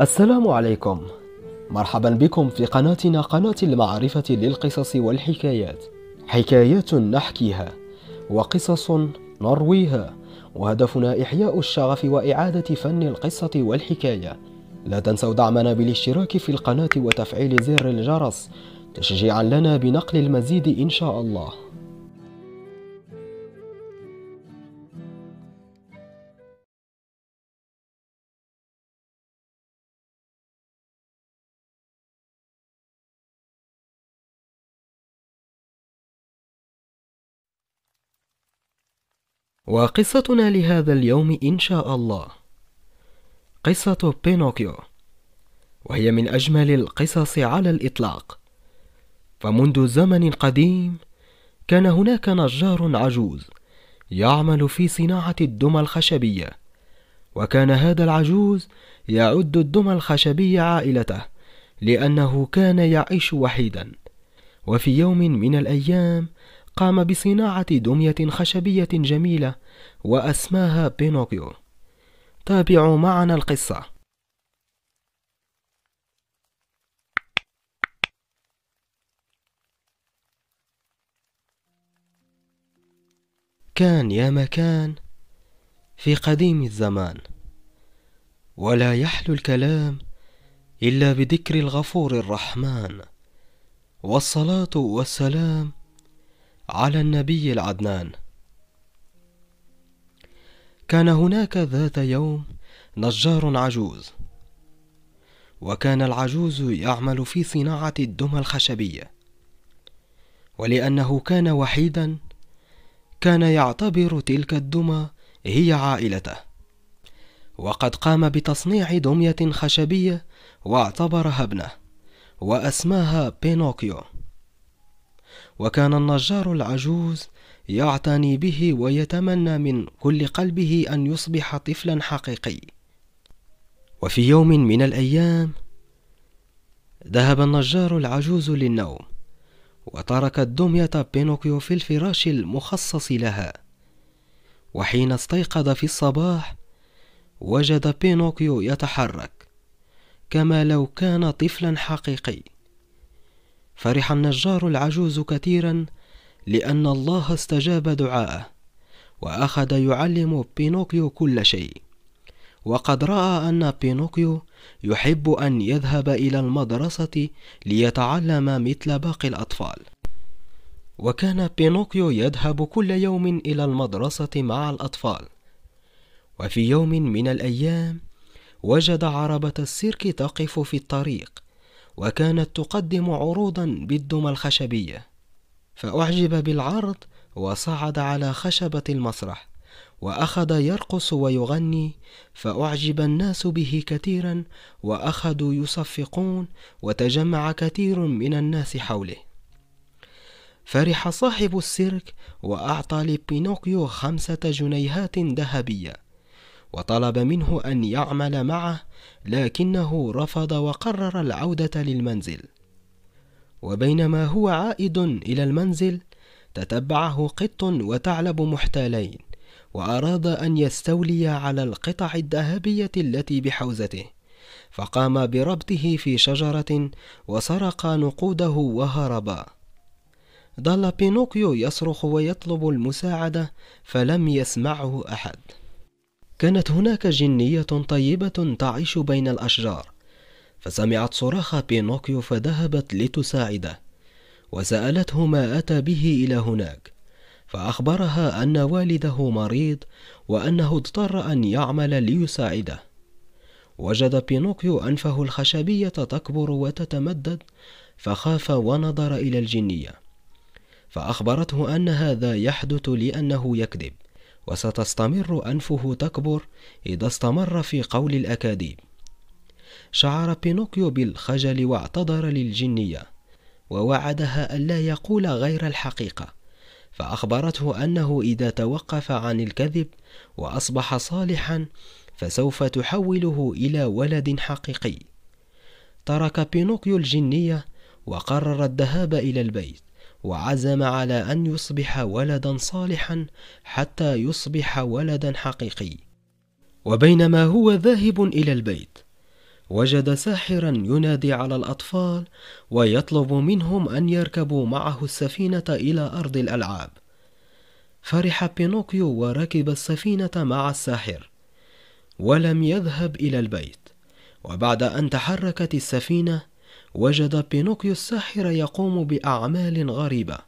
السلام عليكم مرحبا بكم في قناتنا قناة المعرفة للقصص والحكايات حكايات نحكيها وقصص نرويها وهدفنا إحياء الشغف وإعادة فن القصة والحكاية لا تنسوا دعمنا بالاشتراك في القناة وتفعيل زر الجرس تشجيعا لنا بنقل المزيد إن شاء الله وقصتنا لهذا اليوم إن شاء الله قصة بينوكيو وهي من أجمل القصص على الإطلاق فمنذ زمن قديم كان هناك نجار عجوز يعمل في صناعة الدمى الخشبية وكان هذا العجوز يعد الدمى الخشبية عائلته لأنه كان يعيش وحيدا وفي يوم من الأيام قام بصناعة دمية خشبية جميلة وأسماها بينوكيو تابعوا معنا القصة كان يا مكان في قديم الزمان ولا يحلو الكلام إلا بذكر الغفور الرحمن والصلاة والسلام على النبي العدنان كان هناك ذات يوم نجار عجوز وكان العجوز يعمل في صناعه الدمى الخشبيه ولانه كان وحيدا كان يعتبر تلك الدمى هي عائلته وقد قام بتصنيع دميه خشبيه واعتبرها ابنه واسماها بينوكيو وكان النجار العجوز يعتني به ويتمنى من كل قلبه ان يصبح طفلا حقيقي وفي يوم من الايام ذهب النجار العجوز للنوم وترك الدميه بينوكيو في الفراش المخصص لها وحين استيقظ في الصباح وجد بينوكيو يتحرك كما لو كان طفلا حقيقي فرح النجار العجوز كثيرا لأن الله استجاب دعاءه وأخذ يعلم بينوكيو كل شيء وقد رأى أن بينوكيو يحب أن يذهب إلى المدرسة ليتعلم مثل باقي الأطفال وكان بينوكيو يذهب كل يوم إلى المدرسة مع الأطفال وفي يوم من الأيام وجد عربة السيرك تقف في الطريق وكانت تقدم عروضا بالدمى الخشبية فأعجب بالعرض وصعد على خشبة المسرح وأخذ يرقص ويغني فأعجب الناس به كثيرا وأخذوا يصفقون وتجمع كثير من الناس حوله فرح صاحب السيرك وأعطى لبينوكيو خمسة جنيهات ذهبية وطلب منه أن يعمل معه لكنه رفض وقرر العودة للمنزل وبينما هو عائد إلى المنزل تتبعه قط وثعلب محتالين وأراد أن يستولي على القطع الذهبية التي بحوزته فقام بربطه في شجرة وسرق نقوده وهربا ظل بينوكيو يصرخ ويطلب المساعدة فلم يسمعه أحد كانت هناك جنية طيبة تعيش بين الأشجار فسمعت صراخ بينوكيو فذهبت لتساعده وسألته ما أتى به إلى هناك فأخبرها أن والده مريض وأنه اضطر أن يعمل ليساعده وجد بينوكيو أنفه الخشبية تكبر وتتمدد فخاف ونظر إلى الجنية فأخبرته أن هذا يحدث لأنه يكذب وستستمر أنفه تكبر إذا استمر في قول الأكاذيب شعر بينوكيو بالخجل واعتذر للجنية ووعدها ألا يقول غير الحقيقة فأخبرته أنه إذا توقف عن الكذب وأصبح صالحا فسوف تحوله إلى ولد حقيقي ترك بينوكيو الجنية وقرر الذهاب إلى البيت وعزم على أن يصبح ولدا صالحا حتى يصبح ولدا حقيقي وبينما هو ذاهب إلى البيت وجد ساحرا ينادي على الأطفال ويطلب منهم أن يركبوا معه السفينة إلى أرض الألعاب فرح بينوكيو وركب السفينة مع الساحر ولم يذهب إلى البيت وبعد أن تحركت السفينة وجد بينوكيو الساحر يقوم بأعمال غريبة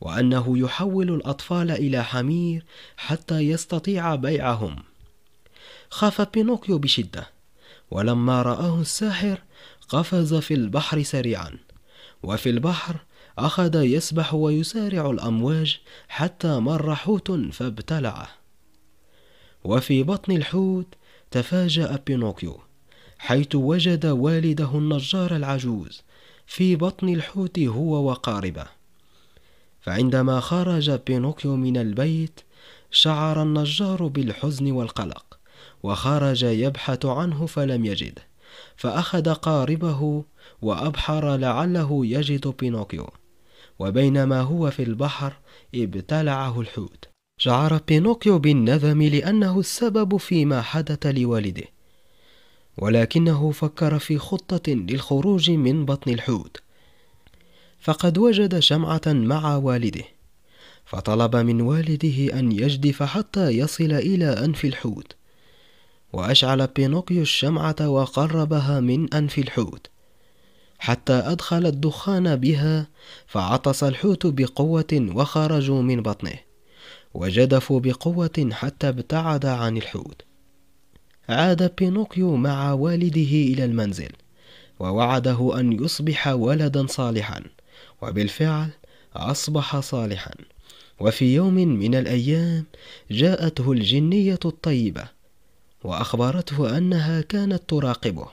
وأنه يحول الأطفال إلى حمير حتى يستطيع بيعهم خاف بينوكيو بشدة ولما رآه الساحر قفز في البحر سريعا وفي البحر أخذ يسبح ويسارع الأمواج حتى مر حوت فابتلعه وفي بطن الحوت تفاجأ بينوكيو حيث وجد والده النجار العجوز في بطن الحوت هو وقاربه فعندما خرج بينوكيو من البيت شعر النجار بالحزن والقلق وخرج يبحث عنه فلم يجده فأخذ قاربه وأبحر لعله يجد بينوكيو وبينما هو في البحر ابتلعه الحوت شعر بينوكيو بالندم لأنه السبب فيما حدث لوالده ولكنه فكر في خطة للخروج من بطن الحوت فقد وجد شمعة مع والده فطلب من والده أن يجدف حتى يصل إلى أنف الحوت وأشعل بينوكيو الشمعة وقربها من أنف الحوت حتى أدخل الدخان بها فعطس الحوت بقوة وخرجوا من بطنه وجدفوا بقوة حتى ابتعد عن الحوت عاد بينوكيو مع والده إلى المنزل ووعده أن يصبح ولدا صالحا وبالفعل أصبح صالحا وفي يوم من الأيام جاءته الجنية الطيبة وأخبرته أنها كانت تراقبه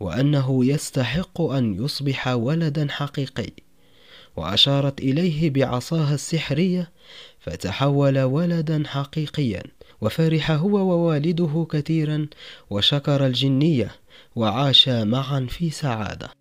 وأنه يستحق أن يصبح ولدا حقيقي وأشارت إليه بعصاها السحرية فتحول ولدا حقيقيا وفرح هو ووالده كثيرا وشكر الجنية وعاشا معا في سعادة